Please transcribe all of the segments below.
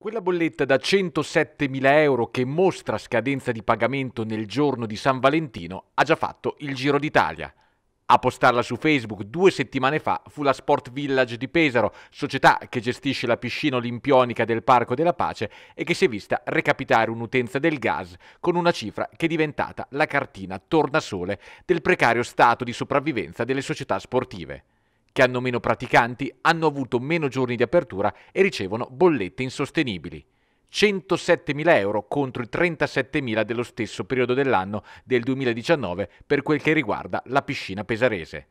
Quella bolletta da 107.000 euro che mostra scadenza di pagamento nel giorno di San Valentino ha già fatto il giro d'Italia. A postarla su Facebook due settimane fa fu la Sport Village di Pesaro, società che gestisce la piscina olimpionica del Parco della Pace e che si è vista recapitare un'utenza del gas con una cifra che è diventata la cartina tornasole del precario stato di sopravvivenza delle società sportive che hanno meno praticanti, hanno avuto meno giorni di apertura e ricevono bollette insostenibili. 107.000 euro contro i 37.000 dello stesso periodo dell'anno del 2019 per quel che riguarda la piscina pesarese.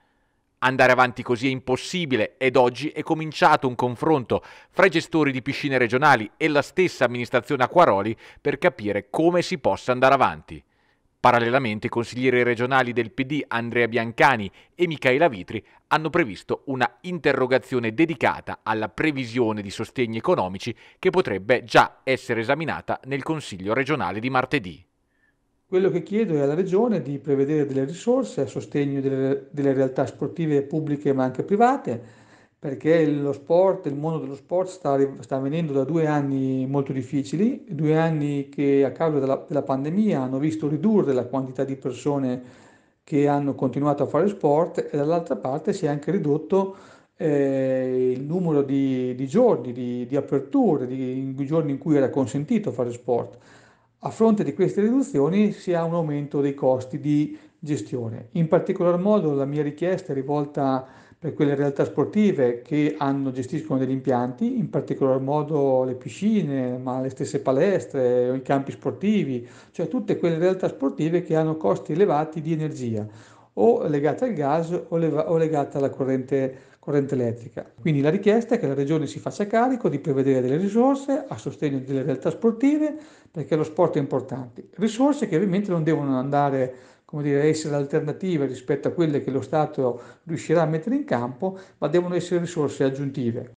Andare avanti così è impossibile ed oggi è cominciato un confronto fra i gestori di piscine regionali e la stessa amministrazione Acquaroli per capire come si possa andare avanti. Parallelamente i consiglieri regionali del PD Andrea Biancani e Michaela Vitri hanno previsto una interrogazione dedicata alla previsione di sostegni economici che potrebbe già essere esaminata nel Consiglio regionale di martedì. Quello che chiedo è alla Regione di prevedere delle risorse a sostegno delle, delle realtà sportive pubbliche ma anche private perché lo sport, il mondo dello sport sta, sta venendo da due anni molto difficili, due anni che a causa della, della pandemia hanno visto ridurre la quantità di persone che hanno continuato a fare sport e dall'altra parte si è anche ridotto eh, il numero di, di giorni, di, di aperture, di, di, giorni in cui era consentito fare sport. A fronte di queste riduzioni si ha un aumento dei costi di gestione. In particolar modo la mia richiesta è rivolta per quelle realtà sportive che hanno, gestiscono degli impianti, in particolar modo le piscine, ma le stesse palestre, i campi sportivi, cioè tutte quelle realtà sportive che hanno costi elevati di energia o legate al gas o, leva- o legate alla corrente corrente elettrica. Quindi la richiesta è che la Regione si faccia carico di prevedere delle risorse a sostegno delle realtà sportive perché lo sport è importante. Risorse che ovviamente non devono andare come dire, essere alternative rispetto a quelle che lo Stato riuscirà a mettere in campo, ma devono essere risorse aggiuntive.